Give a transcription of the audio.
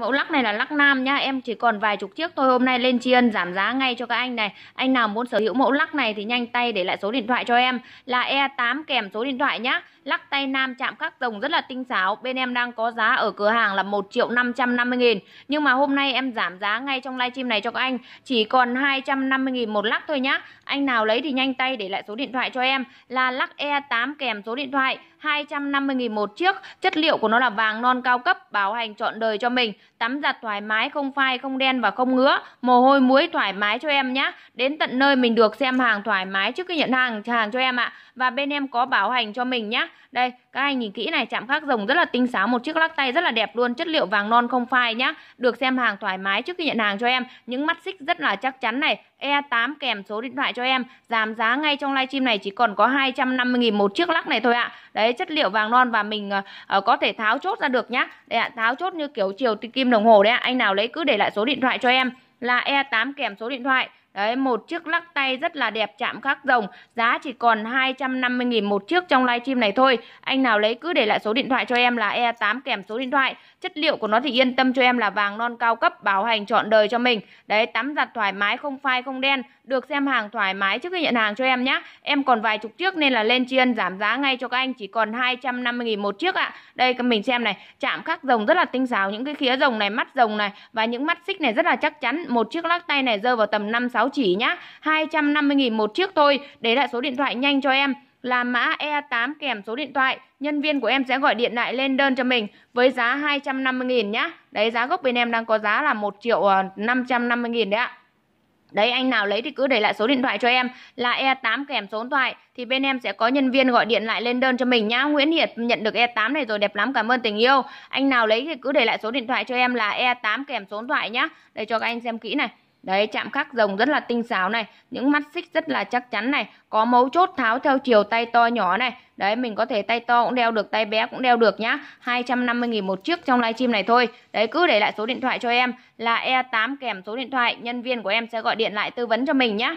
Mẫu lắc này là lắc nam nhá, em chỉ còn vài chục chiếc thôi. Hôm nay lên tri ân giảm giá ngay cho các anh này. Anh nào muốn sở hữu mẫu lắc này thì nhanh tay để lại số điện thoại cho em là E8 kèm số điện thoại nhá. Lắc tay nam chạm khắc rồng rất là tinh xảo. Bên em đang có giá ở cửa hàng là 1 triệu 550 nghìn. Nhưng mà hôm nay em giảm giá ngay trong livestream này cho các anh. Chỉ còn 250 nghìn một lắc thôi nhá. Anh nào lấy thì nhanh tay để lại số điện thoại cho em là lắc E8 kèm số điện thoại 250.000 một chiếc, chất liệu của nó là vàng non cao cấp, bảo hành trọn đời cho mình. Tắm giặt thoải mái, không phai, không đen và không ngứa, mồ hôi muối thoải mái cho em nhé. Đến tận nơi mình được xem hàng thoải mái trước khi nhận hàng hàng cho em ạ. À. Và bên em có bảo hành cho mình nhé. Đây, các anh nhìn kỹ này, chạm khắc rồng rất là tinh xáo, một chiếc lắc tay rất là đẹp luôn, chất liệu vàng non không phai nhá. Được xem hàng thoải mái trước khi nhận hàng cho em. Những mắt xích rất là chắc chắn này, E8 kèm số điện thoại cho em. Giảm giá ngay trong livestream này chỉ còn có 250 000 một chiếc lắc này thôi ạ. À. Đấy chất liệu vàng non và mình uh, có thể tháo chốt ra được nhá đây ạ tháo chốt như kiểu chiều kim đồng hồ đấy ạ anh nào lấy cứ để lại số điện thoại cho em là E8 kèm số điện thoại Đấy, một chiếc lắc tay rất là đẹp chạm khắc rồng Giá chỉ còn 250 nghìn một chiếc trong livestream này thôi Anh nào lấy cứ để lại số điện thoại cho em là E8 kèm số điện thoại Chất liệu của nó thì yên tâm cho em là vàng non cao cấp Bảo hành trọn đời cho mình Đấy, tắm giặt thoải mái, không phai, không đen Được xem hàng thoải mái trước khi nhận hàng cho em nhé Em còn vài chục chiếc nên là lên chiên giảm giá ngay cho các anh Chỉ còn 250 nghìn một chiếc ạ à. Đây, mình xem này Chạm khắc rồng rất là tinh xảo Những cái khía rồng này, mắt rồng này Và những mắt xích này rất là chắc chắn Một chiếc lắc tay này rơi vào tầm 5-6 báo chỉ nhá 250.000 một chiếc thôi để lại số điện thoại nhanh cho em là mã E8 kèm số điện thoại Nhân viên của em sẽ gọi điện lại lên đơn cho mình Với giá 250.000 nhá Đấy giá gốc bên em đang có giá là 1 triệu 550.000 ờ, đấy ạ Đấy anh nào lấy thì cứ để lại số điện thoại cho em là E8 kèm số điện thoại thì bên em sẽ có nhân viên gọi điện lại lên đơn cho mình nhá. Nguyễn hiệt nhận được E8 này rồi đẹp lắm cảm ơn tình yêu. Anh nào lấy thì cứ để lại số điện thoại cho em là E8 kèm số điện thoại nhá. Đây cho các anh xem kỹ này. Đấy, chạm khắc rồng rất là tinh xảo này, những mắt xích rất là chắc chắn này, có mấu chốt tháo theo chiều tay to nhỏ này. Đấy, mình có thể tay to cũng đeo được, tay bé cũng đeo được nhá. 250 000 một chiếc trong livestream này thôi. Đấy, cứ để lại số điện thoại cho em là E8 kèm số điện thoại, nhân viên của em sẽ gọi điện lại tư vấn cho mình nhá.